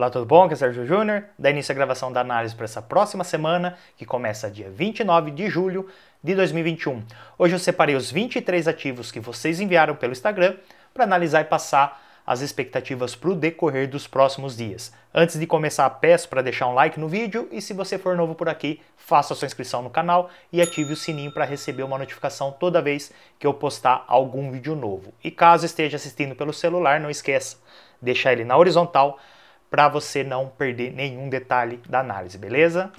Olá, tudo bom? Aqui é Sérgio Júnior. Dá início à gravação da análise para essa próxima semana, que começa dia 29 de julho de 2021. Hoje eu separei os 23 ativos que vocês enviaram pelo Instagram para analisar e passar as expectativas para o decorrer dos próximos dias. Antes de começar, peço para deixar um like no vídeo e se você for novo por aqui, faça sua inscrição no canal e ative o sininho para receber uma notificação toda vez que eu postar algum vídeo novo. E caso esteja assistindo pelo celular, não esqueça, deixar ele na horizontal para você não perder nenhum detalhe da análise, beleza?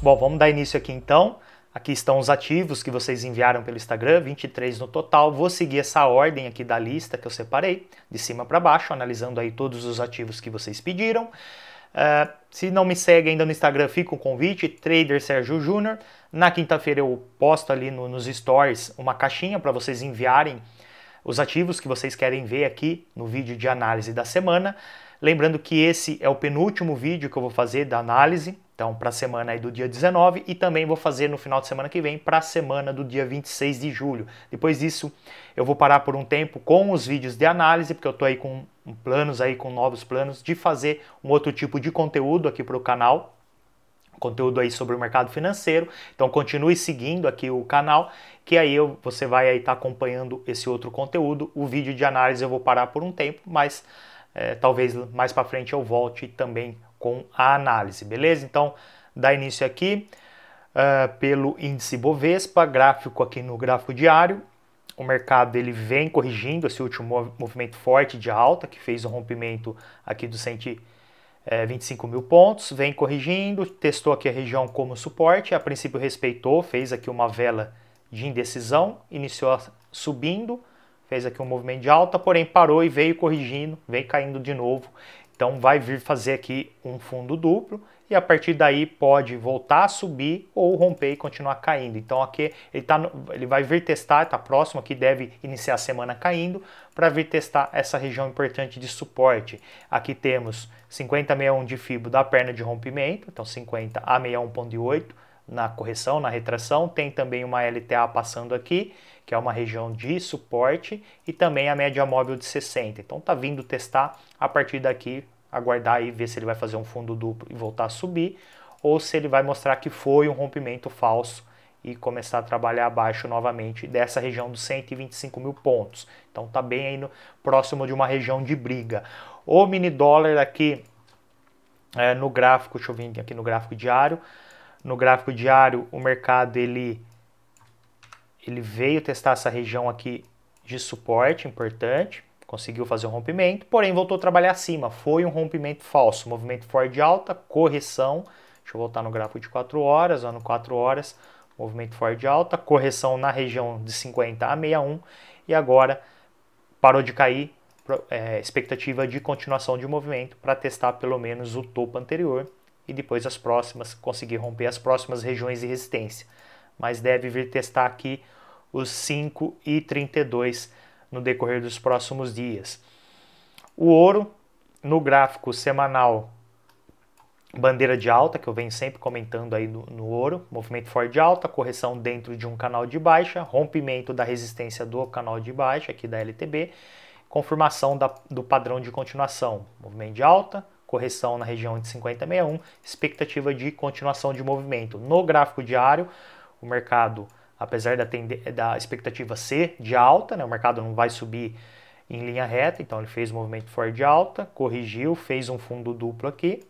Bom, vamos dar início aqui então. Aqui estão os ativos que vocês enviaram pelo Instagram, 23 no total. Vou seguir essa ordem aqui da lista que eu separei, de cima para baixo, analisando aí todos os ativos que vocês pediram. Uh, se não me segue ainda no Instagram, fica o convite, Trader Sérgio Júnior. Na quinta-feira eu posto ali no, nos stories uma caixinha para vocês enviarem os ativos que vocês querem ver aqui no vídeo de análise da semana. Lembrando que esse é o penúltimo vídeo que eu vou fazer da análise, então para a semana aí do dia 19 e também vou fazer no final de semana que vem para a semana do dia 26 de julho. Depois disso, eu vou parar por um tempo com os vídeos de análise, porque eu estou aí com planos aí com novos planos de fazer um outro tipo de conteúdo aqui para o canal, conteúdo aí sobre o mercado financeiro. Então continue seguindo aqui o canal, que aí eu, você vai aí estar tá acompanhando esse outro conteúdo. O vídeo de análise eu vou parar por um tempo, mas é, talvez mais para frente eu volte também com a análise, beleza? Então dá início aqui uh, pelo índice Bovespa, gráfico aqui no gráfico diário. O mercado ele vem corrigindo esse último movimento forte de alta que fez o rompimento aqui do 100 é, 25 mil pontos, vem corrigindo, testou aqui a região como suporte, a princípio respeitou, fez aqui uma vela de indecisão, iniciou subindo, fez aqui um movimento de alta, porém parou e veio corrigindo, vem caindo de novo. Então vai vir fazer aqui um fundo duplo e a partir daí pode voltar a subir ou romper e continuar caindo. Então aqui ele, tá no, ele vai vir testar, está próximo aqui, deve iniciar a semana caindo para vir testar essa região importante de suporte. Aqui temos 50,61 de fibro da perna de rompimento, então 50 a 61,8 na correção, na retração, tem também uma LTA passando aqui, que é uma região de suporte, e também a média móvel de 60. Então tá vindo testar a partir daqui aguardar e ver se ele vai fazer um fundo duplo e voltar a subir, ou se ele vai mostrar que foi um rompimento falso e começar a trabalhar abaixo novamente dessa região dos 125 mil pontos. Então tá bem aí no, próximo de uma região de briga. O mini dólar aqui é, no gráfico, deixa eu vir aqui no gráfico diário. No gráfico diário, o mercado ele, ele veio testar essa região aqui de suporte importante conseguiu fazer um rompimento, porém voltou a trabalhar acima. Foi um rompimento falso, movimento fora de alta, correção. Deixa eu voltar no gráfico de 4 horas, ó, no 4 horas, movimento fora de alta, correção na região de 50 a 61 e agora parou de cair, é, expectativa de continuação de movimento para testar pelo menos o topo anterior e depois as próximas, conseguir romper as próximas regiões de resistência. Mas deve vir testar aqui os 5 e 32 no decorrer dos próximos dias. O ouro no gráfico semanal, bandeira de alta, que eu venho sempre comentando aí no, no ouro, movimento forte de alta, correção dentro de um canal de baixa, rompimento da resistência do canal de baixa, aqui da LTB, confirmação da, do padrão de continuação, movimento de alta, correção na região de 50,61, expectativa de continuação de movimento. No gráfico diário, o mercado apesar da, da expectativa ser de alta, né? o mercado não vai subir em linha reta, então ele fez um movimento forte de alta, corrigiu, fez um fundo duplo aqui,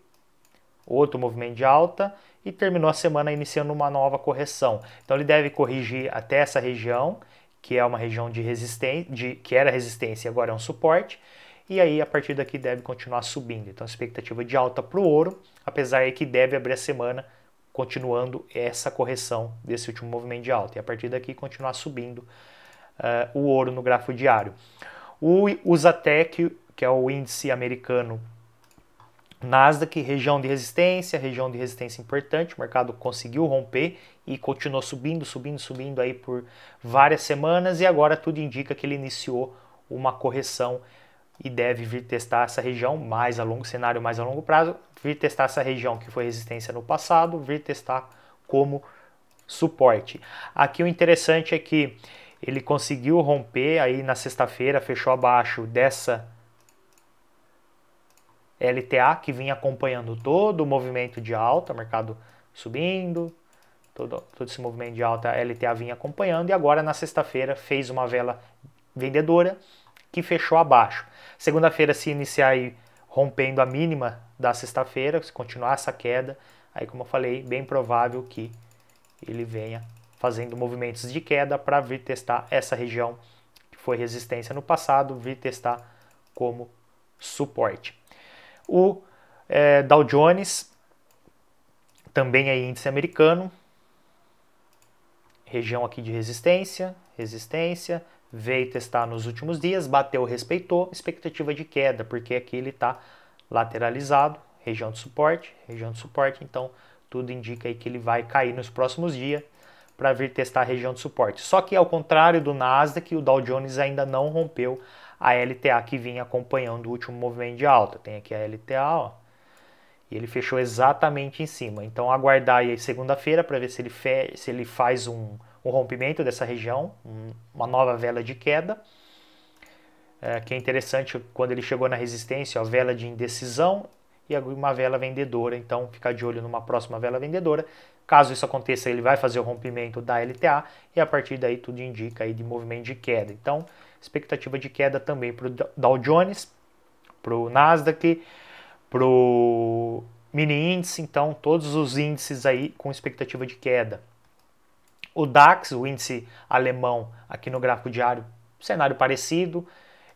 outro movimento de alta e terminou a semana iniciando uma nova correção. Então ele deve corrigir até essa região, que é uma região de resistência, de, que era resistência e agora é um suporte, e aí a partir daqui deve continuar subindo. Então expectativa de alta para o ouro, apesar de que deve abrir a semana continuando essa correção desse último movimento de alta. E a partir daqui continuar subindo uh, o ouro no gráfico diário. O USATEC, que é o índice americano Nasdaq, região de resistência, região de resistência importante, o mercado conseguiu romper e continuou subindo, subindo, subindo aí por várias semanas e agora tudo indica que ele iniciou uma correção e deve vir testar essa região mais a longo cenário mais a longo prazo, vir testar essa região que foi resistência no passado, vir testar como suporte. Aqui o interessante é que ele conseguiu romper aí na sexta-feira, fechou abaixo dessa LTA que vinha acompanhando todo o movimento de alta, mercado subindo, todo, todo esse movimento de alta a LTA vinha acompanhando e agora na sexta-feira fez uma vela vendedora que fechou abaixo. Segunda-feira se iniciar aí rompendo a mínima da sexta-feira, se continuar essa queda, aí como eu falei, bem provável que ele venha fazendo movimentos de queda para vir testar essa região que foi resistência no passado, vir testar como suporte. O é, Dow Jones, também é índice americano, região aqui de resistência, resistência, veio testar nos últimos dias, bateu, respeitou, expectativa de queda, porque aqui ele está lateralizado, região de suporte, região de suporte, então tudo indica aí que ele vai cair nos próximos dias para vir testar a região de suporte. Só que ao contrário do Nasdaq, o Dow Jones ainda não rompeu a LTA que vinha acompanhando o último movimento de alta. Tem aqui a LTA, ó, e ele fechou exatamente em cima. Então aguardar aí segunda-feira para ver se ele, se ele faz um, o rompimento dessa região, uma nova vela de queda, é, que é interessante quando ele chegou na resistência, a vela de indecisão e uma vela vendedora, então ficar de olho numa próxima vela vendedora. Caso isso aconteça, ele vai fazer o rompimento da LTA e a partir daí tudo indica aí de movimento de queda. Então, expectativa de queda também para o Dow Jones, para o Nasdaq, para o mini índice, então todos os índices aí com expectativa de queda. O DAX, o índice alemão, aqui no gráfico diário, cenário parecido,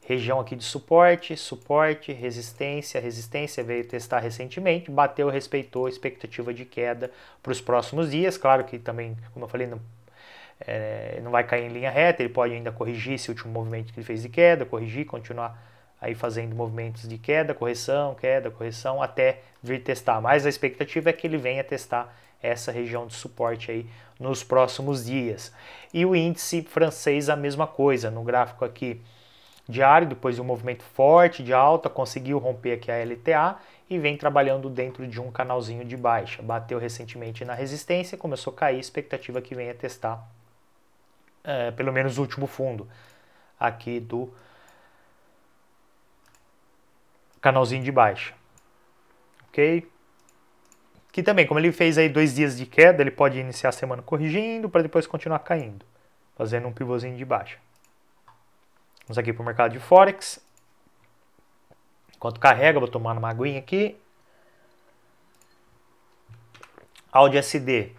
região aqui de suporte, suporte, resistência, resistência veio testar recentemente, bateu, respeitou a expectativa de queda para os próximos dias, claro que também, como eu falei, não, é, não vai cair em linha reta, ele pode ainda corrigir esse último movimento que ele fez de queda, corrigir, continuar aí fazendo movimentos de queda, correção, queda, correção, até vir testar, mas a expectativa é que ele venha testar essa região de suporte aí nos próximos dias. E o índice francês a mesma coisa, no gráfico aqui diário, depois de um movimento forte de alta, conseguiu romper aqui a LTA e vem trabalhando dentro de um canalzinho de baixa. Bateu recentemente na resistência, começou a cair, expectativa que venha testar é, pelo menos o último fundo aqui do canalzinho de baixa. Ok? que também, como ele fez aí dois dias de queda, ele pode iniciar a semana corrigindo para depois continuar caindo, fazendo um pivôzinho de baixa. Vamos aqui para o mercado de Forex. Enquanto carrega, vou tomar uma aguinha aqui. Audi SD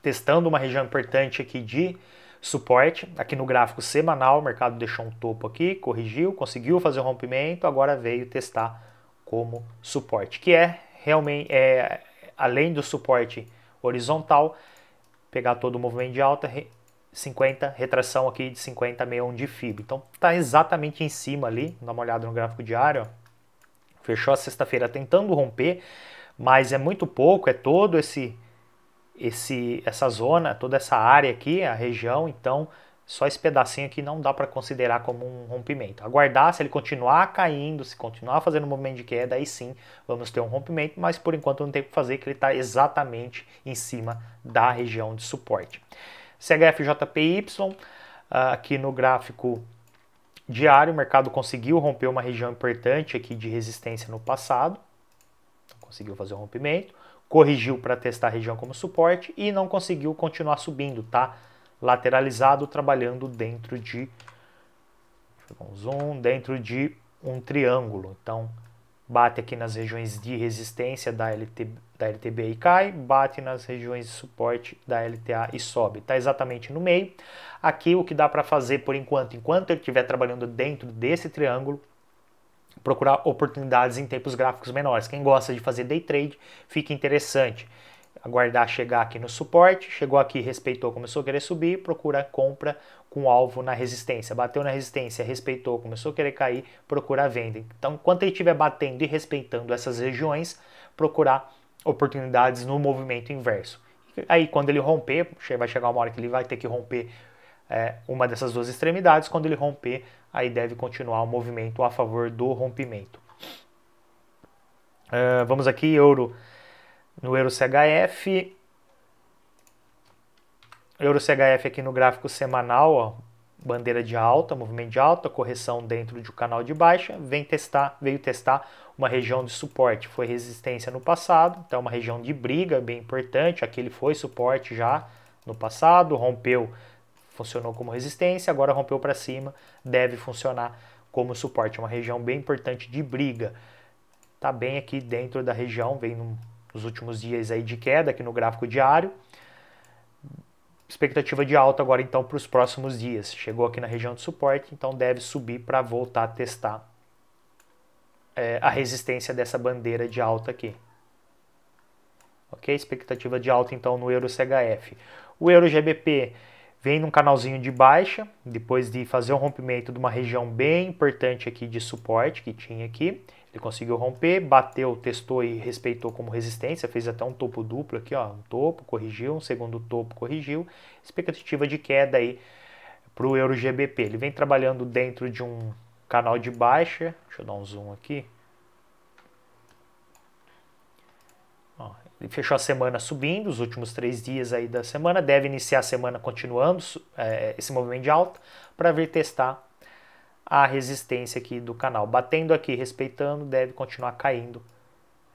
testando uma região importante aqui de suporte. Aqui no gráfico semanal, o mercado deixou um topo aqui, corrigiu, conseguiu fazer o rompimento, agora veio testar como suporte, que é realmente é, além do suporte horizontal, pegar todo o movimento de alta, 50, retração aqui de 50, 61 de FIB. Então está exatamente em cima ali, dá uma olhada no gráfico diário, ó. fechou a sexta-feira tentando romper, mas é muito pouco, é todo esse, esse essa zona, toda essa área aqui, a região, então só esse pedacinho aqui não dá para considerar como um rompimento. Aguardar, se ele continuar caindo, se continuar fazendo um movimento de queda, aí sim vamos ter um rompimento, mas por enquanto não tem o que fazer, que ele está exatamente em cima da região de suporte. CHFJPY, ah, aqui no gráfico diário, o mercado conseguiu romper uma região importante aqui de resistência no passado, conseguiu fazer o um rompimento, corrigiu para testar a região como suporte e não conseguiu continuar subindo, tá? lateralizado, trabalhando dentro de um zoom, dentro de um triângulo. Então, bate aqui nas regiões de resistência da, LT, da LTB e cai, bate nas regiões de suporte da LTA e sobe. Está exatamente no meio. Aqui o que dá para fazer por enquanto, enquanto ele estiver trabalhando dentro desse triângulo, procurar oportunidades em tempos gráficos menores. Quem gosta de fazer day trade, fica interessante aguardar chegar aqui no suporte, chegou aqui, respeitou, começou a querer subir, procura compra com alvo na resistência, bateu na resistência, respeitou, começou a querer cair, procura venda. Então, enquanto ele estiver batendo e respeitando essas regiões, procurar oportunidades no movimento inverso. Aí, quando ele romper, vai chegar uma hora que ele vai ter que romper é, uma dessas duas extremidades. Quando ele romper, aí deve continuar o movimento a favor do rompimento. Uh, vamos aqui, euro no EuroCHF. EuroCHF aqui no gráfico semanal, ó, bandeira de alta, movimento de alta, correção dentro de um canal de baixa, vem testar, veio testar uma região de suporte, foi resistência no passado, então é uma região de briga bem importante, aquele foi suporte já no passado, rompeu, funcionou como resistência, agora rompeu para cima, deve funcionar como suporte, é uma região bem importante de briga. Tá bem aqui dentro da região, vem num nos últimos dias aí de queda aqui no gráfico diário. Expectativa de alta agora então para os próximos dias. Chegou aqui na região de suporte, então deve subir para voltar a testar é, a resistência dessa bandeira de alta aqui. Ok? Expectativa de alta então no euro CHF. O euro GBP vem num canalzinho de baixa, depois de fazer um rompimento de uma região bem importante aqui de suporte que tinha aqui. Ele conseguiu romper, bateu, testou e respeitou como resistência, fez até um topo duplo aqui, ó, um topo, corrigiu, um segundo topo, corrigiu. Expectativa de queda aí para o euro GBP. Ele vem trabalhando dentro de um canal de baixa. Deixa eu dar um zoom aqui. Ó, ele fechou a semana subindo, os últimos três dias aí da semana. Deve iniciar a semana continuando é, esse movimento de alta para vir testar a resistência aqui do canal. Batendo aqui, respeitando, deve continuar caindo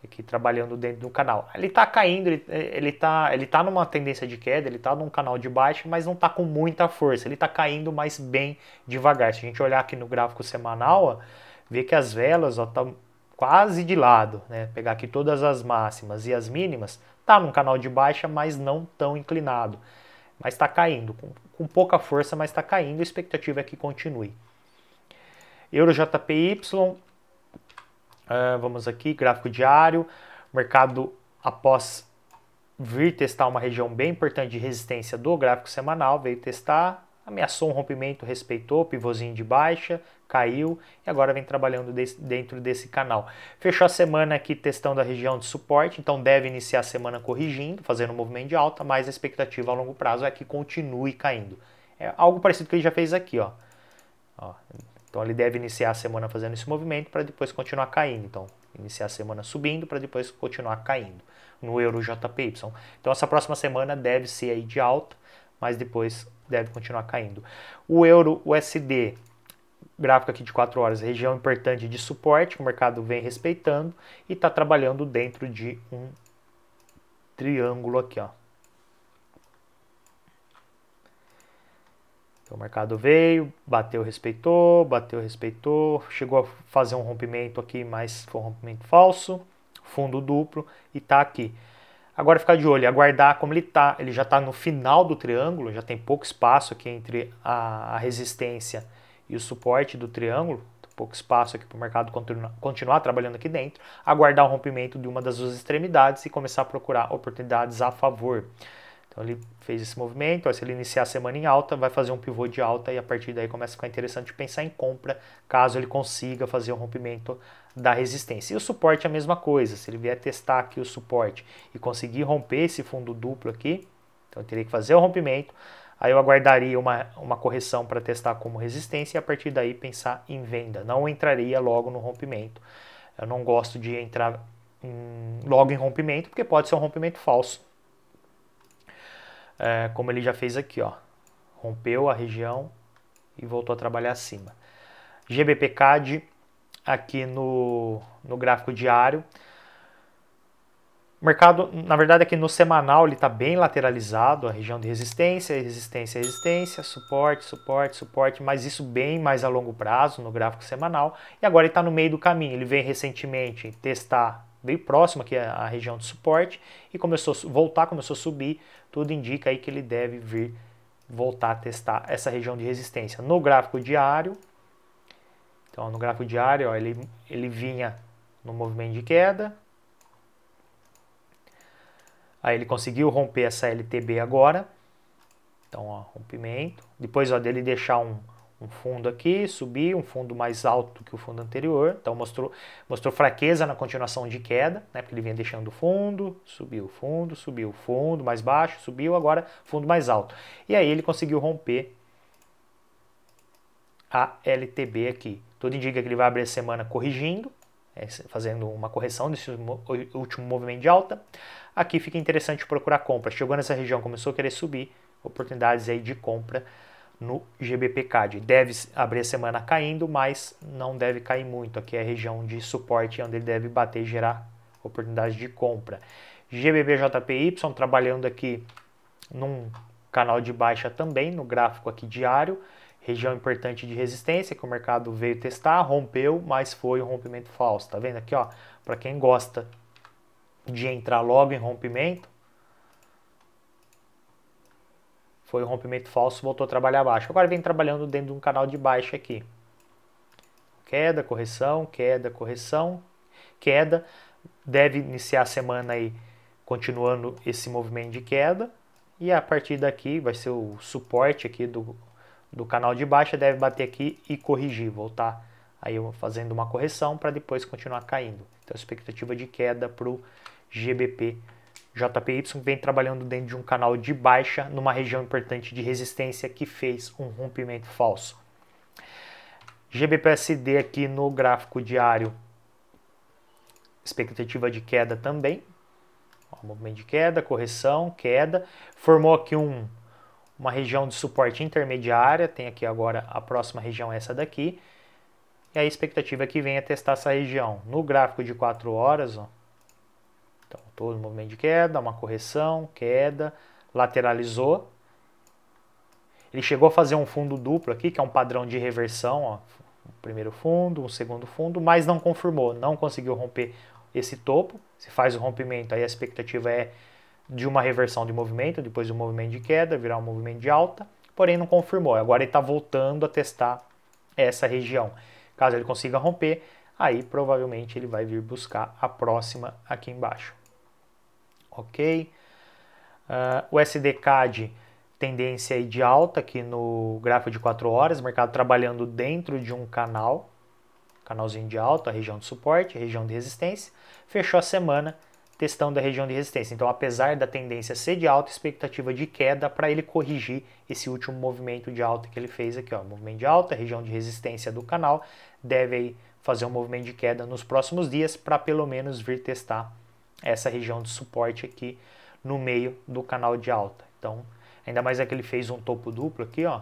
aqui trabalhando dentro do canal. Ele está caindo, ele, está tá, ele tá numa tendência de queda, ele está num canal de baixo, mas não está com muita força. Ele está caindo, mas bem devagar. Se a gente olhar aqui no gráfico semanal, ó, vê que as velas estão tá quase de lado, né? Pegar aqui todas as máximas e as mínimas, tá num canal de baixa, mas não tão inclinado. Mas está caindo, com, com pouca força, mas está caindo. A expectativa é que continue. EuroJPY, uh, eh, vamos aqui, gráfico diário, mercado após vir testar uma região bem importante de resistência do gráfico semanal, veio testar, ameaçou um rompimento, respeitou, pivôzinho de baixa, caiu e agora vem trabalhando dentro desse canal. Fechou a semana aqui testando a região de suporte, então deve iniciar a semana corrigindo, fazendo um movimento de alta, mas a expectativa a longo prazo é que continue caindo. É algo parecido que ele já fez aqui, ó. ó então ele deve iniciar a semana fazendo esse movimento para depois continuar caindo. Então, iniciar a semana subindo para depois continuar caindo no euro JPY. Então essa próxima semana deve ser aí de alta, mas depois deve continuar caindo. O euro USD gráfico aqui de 4 horas, região importante de suporte, que o mercado vem respeitando e está trabalhando dentro de um triângulo aqui, ó, Então o mercado veio, bateu, respeitou, bateu, respeitou, chegou a fazer um rompimento aqui, mas foi um rompimento falso, fundo duplo e tá aqui. Agora ficar de olho, aguardar como ele tá, ele já está no final do triângulo, já tem pouco espaço aqui entre a, a resistência e o suporte do triângulo, pouco espaço aqui para o mercado continuar, continuar trabalhando aqui dentro, aguardar o rompimento de uma das duas extremidades e começar a procurar oportunidades a favor. Então ele fez esse movimento, se ele iniciar a semana em alta, vai fazer um pivô de alta e a partir daí começa a ficar interessante pensar em compra, caso ele consiga fazer o um rompimento da resistência. E o suporte é a mesma coisa, se ele vier testar aqui o suporte e conseguir romper esse fundo duplo aqui, então eu teria que fazer o rompimento, aí eu aguardaria uma, uma correção para testar como resistência e a partir daí pensar em venda. Não entraria logo no rompimento. Eu não gosto de entrar em, logo em rompimento, porque pode ser um rompimento falso é, como ele já fez aqui, ó, rompeu a região e voltou a trabalhar acima. GBPCAD aqui no, no gráfico diário. mercado, na verdade, aqui no semanal ele está bem lateralizado, a região de resistência, resistência, resistência, suporte, suporte, suporte, mas isso bem mais a longo prazo no gráfico semanal. E agora ele está no meio do caminho, ele vem recentemente testar veio próximo aqui à região de suporte e começou a voltar, começou a subir, tudo indica aí que ele deve vir voltar a testar essa região de resistência. No gráfico diário, então no gráfico diário, ó, ele, ele vinha no movimento de queda, aí ele conseguiu romper essa LTB agora, então ó, rompimento, depois ó, dele deixar um um fundo aqui, subir, um fundo mais alto que o fundo anterior, então mostrou, mostrou fraqueza na continuação de queda, né, porque ele vinha deixando o fundo, subiu o fundo, subiu o fundo, mais baixo, subiu, agora fundo mais alto. E aí ele conseguiu romper a LTB aqui. Tudo indica que ele vai abrir a semana corrigindo, é, fazendo uma correção desse último movimento de alta. Aqui fica interessante procurar compra. Chegou nessa região, começou a querer subir, oportunidades aí de compra no GBPCAD. Deve abrir a semana caindo, mas não deve cair muito. Aqui é a região de suporte onde ele deve bater e gerar oportunidade de compra. GBBJPY trabalhando aqui num canal de baixa também, no gráfico aqui diário. Região importante de resistência que o mercado veio testar, rompeu, mas foi um rompimento falso. Tá vendo aqui, ó? Para quem gosta de entrar logo em rompimento, foi um rompimento falso, voltou a trabalhar abaixo. Agora vem trabalhando dentro de um canal de baixa aqui. Queda, correção, queda, correção, queda. Deve iniciar a semana aí continuando esse movimento de queda. E a partir daqui vai ser o suporte aqui do, do canal de baixa, deve bater aqui e corrigir, voltar aí fazendo uma correção para depois continuar caindo. Então expectativa de queda para o GBP JPY vem trabalhando dentro de um canal de baixa numa região importante de resistência que fez um rompimento falso. GBPSD aqui no gráfico diário, expectativa de queda também. Ó, movimento de queda, correção, queda. Formou aqui um, uma região de suporte intermediária. Tem aqui agora a próxima região, essa daqui. E a expectativa é que venha testar essa região. No gráfico de 4 horas, ó, todo movimento de queda, uma correção, queda, lateralizou. Ele chegou a fazer um fundo duplo aqui, que é um padrão de reversão, ó, um primeiro fundo, um segundo fundo, mas não confirmou, não conseguiu romper esse topo. Se faz o rompimento, aí a expectativa é de uma reversão de movimento, depois do um movimento de queda, virar um movimento de alta, porém não confirmou. Agora ele está voltando a testar essa região. Caso ele consiga romper, aí provavelmente ele vai vir buscar a próxima aqui embaixo ok? Uh, o SDCAD, tendência aí de alta aqui no gráfico de 4 horas, mercado trabalhando dentro de um canal, canalzinho de alta, região de suporte, região de resistência, fechou a semana testando a região de resistência. Então, apesar da tendência ser de alta, expectativa de queda para ele corrigir esse último movimento de alta que ele fez aqui, ó, movimento de alta, região de resistência do canal, deve aí fazer um movimento de queda nos próximos dias para pelo menos vir testar essa região de suporte aqui no meio do canal de alta. Então, ainda mais é que ele fez um topo duplo aqui, ó,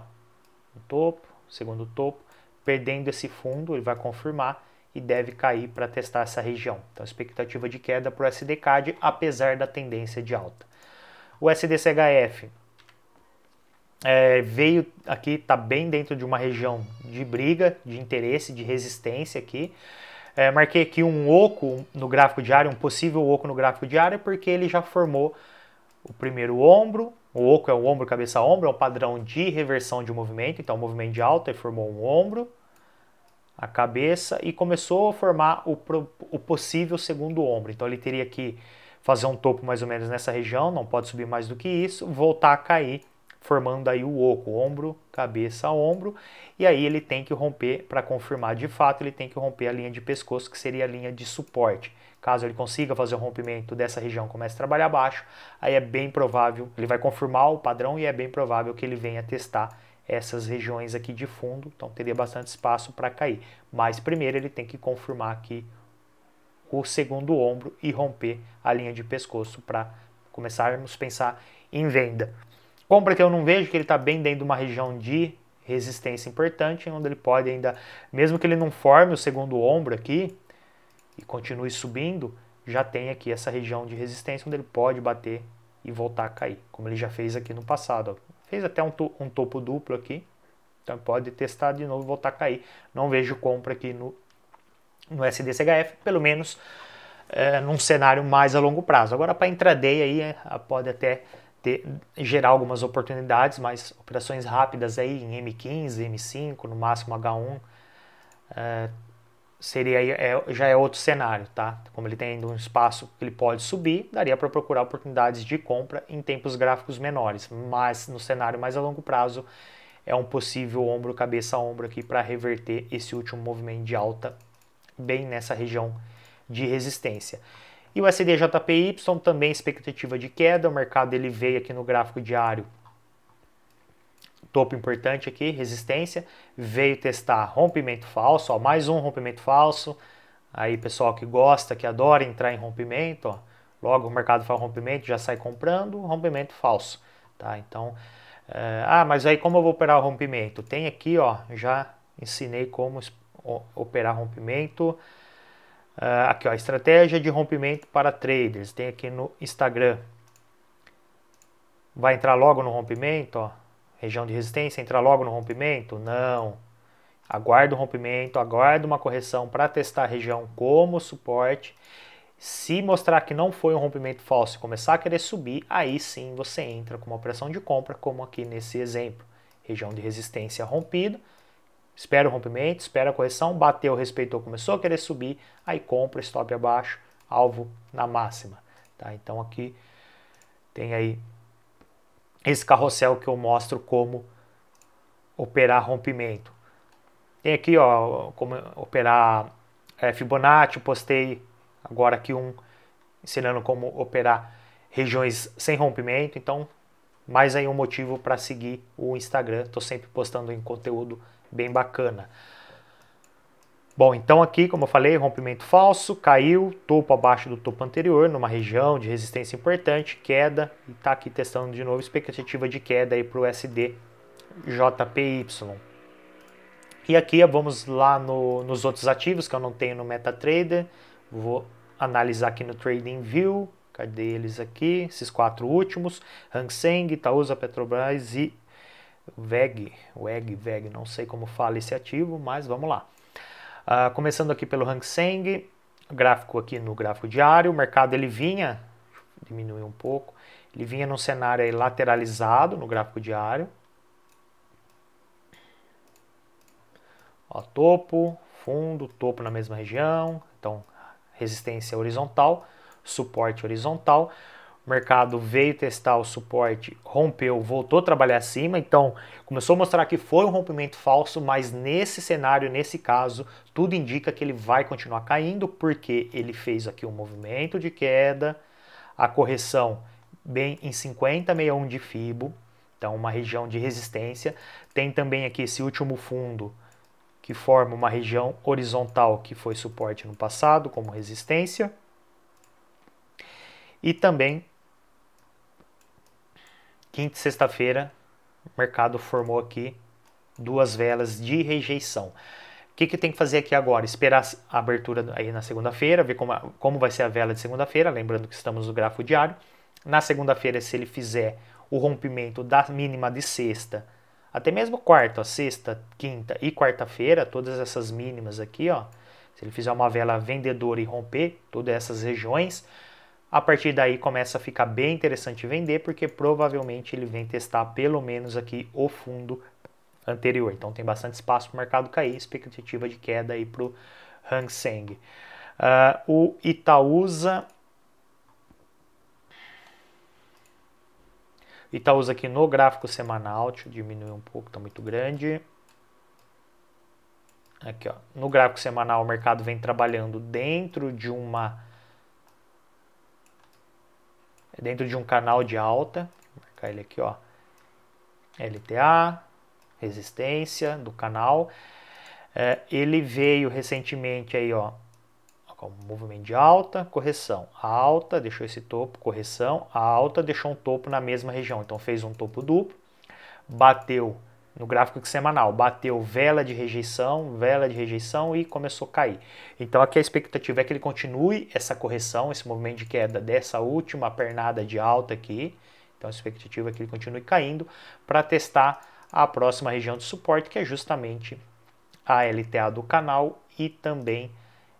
um topo, segundo topo, perdendo esse fundo, ele vai confirmar e deve cair para testar essa região. Então, expectativa de queda para o SDCAD, apesar da tendência de alta. O SDCHF é, veio aqui, está bem dentro de uma região de briga, de interesse, de resistência aqui. É, marquei aqui um oco no gráfico diário, um possível oco no gráfico diário, porque ele já formou o primeiro ombro, o oco é o ombro, cabeça, ombro, é um padrão de reversão de movimento, então movimento de alta, ele formou um ombro, a cabeça e começou a formar o, o possível segundo ombro. Então ele teria que fazer um topo mais ou menos nessa região, não pode subir mais do que isso, voltar a cair formando aí o oco, ombro, cabeça, ombro, e aí ele tem que romper, para confirmar de fato, ele tem que romper a linha de pescoço, que seria a linha de suporte. Caso ele consiga fazer o rompimento dessa região, comece a trabalhar abaixo, aí é bem provável, ele vai confirmar o padrão e é bem provável que ele venha testar essas regiões aqui de fundo, então teria bastante espaço para cair. Mas primeiro ele tem que confirmar aqui o segundo ombro e romper a linha de pescoço para começarmos a pensar em venda. Compra que eu não vejo que ele está bem dentro de uma região de resistência importante, onde ele pode ainda, mesmo que ele não forme o segundo ombro aqui e continue subindo, já tem aqui essa região de resistência onde ele pode bater e voltar a cair, como ele já fez aqui no passado. Ó. Fez até um, to um topo duplo aqui, então pode testar de novo e voltar a cair. Não vejo compra aqui no, no SDCHF, pelo menos é, num cenário mais a longo prazo. Agora para intraday aí é, pode até ter, gerar algumas oportunidades, mas operações rápidas aí em M15, M5, no máximo H1, é, seria é, já é outro cenário, tá? Como ele tem ainda um espaço que ele pode subir, daria para procurar oportunidades de compra em tempos gráficos menores, mas no cenário mais a longo prazo é um possível ombro cabeça ombro aqui para reverter esse último movimento de alta bem nessa região de resistência. E o SDJPY também expectativa de queda, o mercado ele veio aqui no gráfico diário topo importante aqui, resistência, veio testar rompimento falso, ó, mais um rompimento falso. Aí pessoal que gosta, que adora entrar em rompimento, ó, logo o mercado faz rompimento, já sai comprando, rompimento falso, tá? Então, é, ah, mas aí como eu vou operar o rompimento? Tem aqui, ó, já ensinei como operar rompimento. Uh, aqui, ó, estratégia de rompimento para traders. Tem aqui no Instagram. Vai entrar logo no rompimento, ó. Região de resistência, entrar logo no rompimento? Não. Aguarda o rompimento, aguarda uma correção para testar a região como suporte. Se mostrar que não foi um rompimento falso e começar a querer subir, aí sim você entra com uma operação de compra, como aqui nesse exemplo. Região de resistência rompida, Espera o rompimento, espera a correção, bateu, respeitou, começou a querer subir, aí compra, stop abaixo, alvo na máxima. Tá? Então aqui tem aí esse carrossel que eu mostro como operar rompimento. Tem aqui ó, como operar é, Fibonacci, postei agora aqui um ensinando como operar regiões sem rompimento, então mais aí um motivo para seguir o Instagram, estou sempre postando em conteúdo bem bacana. Bom, então aqui, como eu falei, rompimento falso, caiu, topo abaixo do topo anterior, numa região de resistência importante, queda, e está aqui testando de novo expectativa de queda para o SDJPY. E aqui vamos lá no, nos outros ativos que eu não tenho no MetaTrader, vou analisar aqui no TradingView, cadê eles aqui, esses quatro últimos, Hang Seng, Itaúsa, Petrobras e Veg, WEG, Veg, não sei como fala esse ativo, mas vamos lá. Uh, começando aqui pelo Hang Seng, gráfico aqui no gráfico diário, o mercado ele vinha, diminuiu um pouco, ele vinha num cenário lateralizado no gráfico diário. Ó, topo, fundo, topo na mesma região, então resistência horizontal, suporte horizontal. O mercado veio testar o suporte, rompeu, voltou a trabalhar acima, então começou a mostrar que foi um rompimento falso, mas nesse cenário, nesse caso, tudo indica que ele vai continuar caindo, porque ele fez aqui um movimento de queda, a correção bem em 50,61 de FIBO, então uma região de resistência. Tem também aqui esse último fundo, que forma uma região horizontal que foi suporte no passado como resistência. E também Quinta e sexta-feira, o mercado formou aqui duas velas de rejeição. O que, que tem que fazer aqui agora? Esperar a abertura aí na segunda-feira, ver como, como vai ser a vela de segunda-feira, lembrando que estamos no gráfico diário. Na segunda-feira, se ele fizer o rompimento da mínima de sexta, até mesmo quarta, sexta, quinta e quarta-feira, todas essas mínimas aqui, ó, se ele fizer uma vela vendedora e romper todas essas regiões, a partir daí começa a ficar bem interessante vender, porque provavelmente ele vem testar pelo menos aqui o fundo anterior. Então tem bastante espaço para o mercado cair, expectativa de queda aí para o Hang Seng. Uh, o Itaúsa Itaúsa aqui no gráfico semanal, deixa eu diminuir um pouco, está muito grande. Aqui, ó, no gráfico semanal o mercado vem trabalhando dentro de uma é dentro de um canal de alta, vou marcar ele aqui, ó, LTA, resistência do canal. É, ele veio recentemente aí, ó, movimento de alta, correção, alta, deixou esse topo, correção, alta, deixou um topo na mesma região. Então fez um topo duplo, bateu no gráfico é semanal. Bateu vela de rejeição, vela de rejeição e começou a cair. Então aqui a expectativa é que ele continue essa correção, esse movimento de queda dessa última pernada de alta aqui. Então a expectativa é que ele continue caindo para testar a próxima região de suporte, que é justamente a LTA do canal e também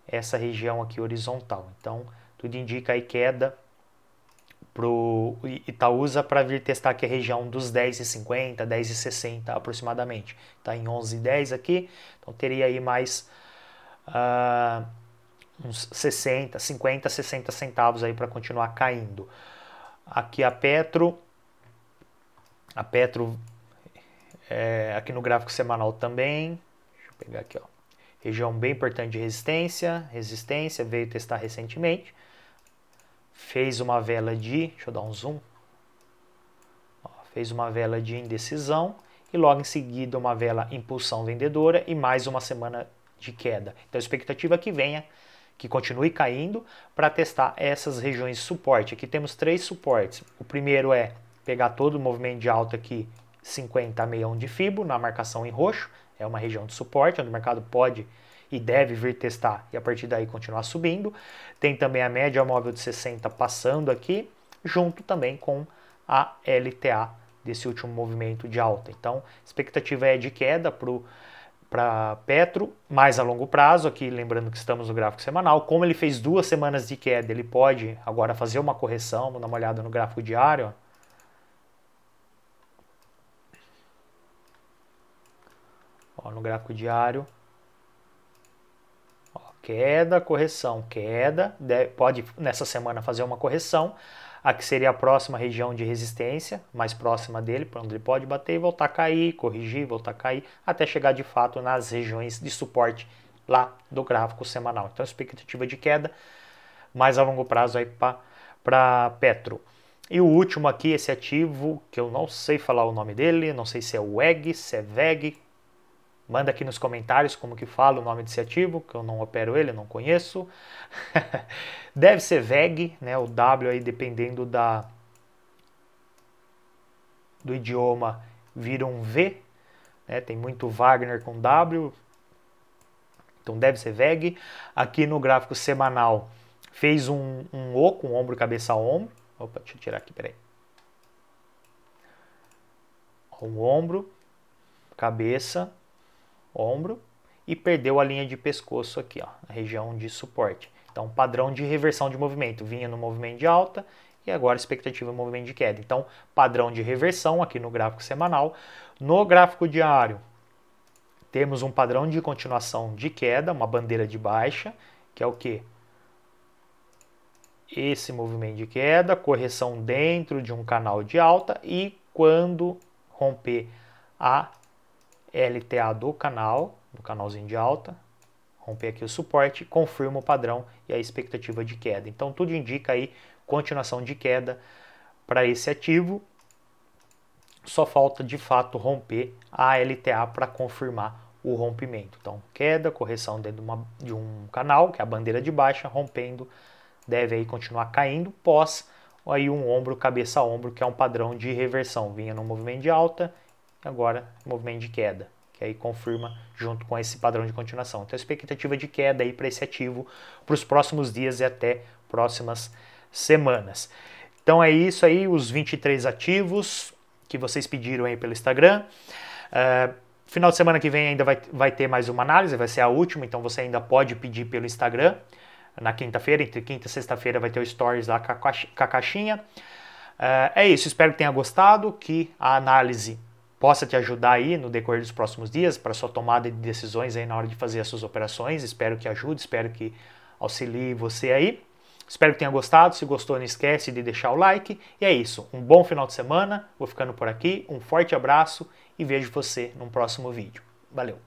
essa região aqui horizontal. Então tudo indica aí queda pro Itaúsa para vir testar aqui a região dos 10,50, 10,60 aproximadamente. Está em 11,10 aqui, então teria aí mais uh, uns 60, 50, 60 centavos aí para continuar caindo. Aqui a Petro, a Petro é, aqui no gráfico semanal também, deixa eu pegar aqui, ó, região bem importante de resistência, resistência, veio testar recentemente, fez uma vela de, deixa eu dar um zoom, ó, fez uma vela de indecisão e logo em seguida uma vela impulsão vendedora e mais uma semana de queda. Então a expectativa é que venha, que continue caindo para testar essas regiões de suporte. Aqui temos três suportes. O primeiro é pegar todo o movimento de alta aqui 50 a 61 de Fibo na marcação em roxo, é uma região de suporte onde o mercado pode e deve vir testar e a partir daí continuar subindo. Tem também a média móvel de 60 passando aqui, junto também com a LTA desse último movimento de alta. Então, expectativa é de queda para para Petro, mais a longo prazo, aqui lembrando que estamos no gráfico semanal, como ele fez duas semanas de queda, ele pode agora fazer uma correção, vamos dar uma olhada no gráfico diário, ó, no gráfico diário, queda, correção, queda, pode nessa semana fazer uma correção, a que seria a próxima região de resistência, mais próxima dele, para onde ele pode bater e voltar a cair, corrigir, voltar a cair, até chegar de fato nas regiões de suporte lá do gráfico semanal. Então, expectativa de queda mais a longo prazo aí para Petro. E o último aqui, esse ativo, que eu não sei falar o nome dele, não sei se é WEG, se é VEG, Manda aqui nos comentários como que fala o nome desse ativo, que eu não opero ele, não conheço. Deve ser VEG, né, o W aí dependendo da do idioma vira um V, né, tem muito Wagner com W, então deve ser VEG. Aqui no gráfico semanal fez um, um O com ombro, cabeça, ombro. Opa, deixa eu tirar aqui, peraí. Um ombro, cabeça, ombro e perdeu a linha de pescoço aqui, ó, a região de suporte. Então, padrão de reversão de movimento, vinha no movimento de alta e agora expectativa movimento de queda. Então, padrão de reversão aqui no gráfico semanal. No gráfico diário, temos um padrão de continuação de queda, uma bandeira de baixa, que é o que? Esse movimento de queda, correção dentro de um canal de alta e quando romper a LTA do canal, do canalzinho de alta, romper aqui o suporte, confirma o padrão e a expectativa de queda. Então tudo indica aí continuação de queda para esse ativo. Só falta de fato romper a LTA para confirmar o rompimento. Então queda, correção dentro de, uma, de um canal, que é a bandeira de baixa, rompendo, deve aí continuar caindo pós aí um ombro, cabeça a ombro, que é um padrão de reversão. Vinha no movimento de alta, agora movimento de queda, que aí confirma junto com esse padrão de continuação. Então, a expectativa de queda aí para esse ativo para os próximos dias e até próximas semanas. Então é isso aí, os 23 ativos que vocês pediram aí pelo Instagram. Uh, final de semana que vem ainda vai, vai ter mais uma análise, vai ser a última, então você ainda pode pedir pelo Instagram. Na quinta-feira, entre quinta e sexta-feira, vai ter o Stories lá com a caixinha. Uh, é isso, espero que tenha gostado, que a análise possa te ajudar aí no decorrer dos próximos dias para sua tomada de decisões aí na hora de fazer as suas operações. Espero que ajude, espero que auxilie você aí. Espero que tenha gostado. Se gostou, não esquece de deixar o like. E é isso. Um bom final de semana. Vou ficando por aqui. Um forte abraço e vejo você num próximo vídeo. Valeu!